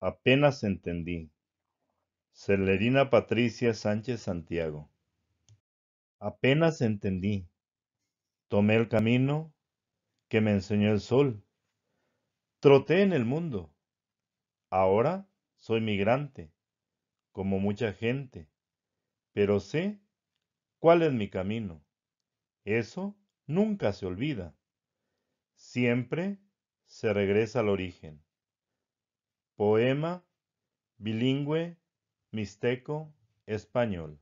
Apenas entendí. Celerina Patricia Sánchez Santiago. Apenas entendí. Tomé el camino que me enseñó el sol. Troté en el mundo. Ahora soy migrante, como mucha gente, pero sé cuál es mi camino. Eso nunca se olvida. Siempre se regresa al origen. Poema bilingüe mixteco-español.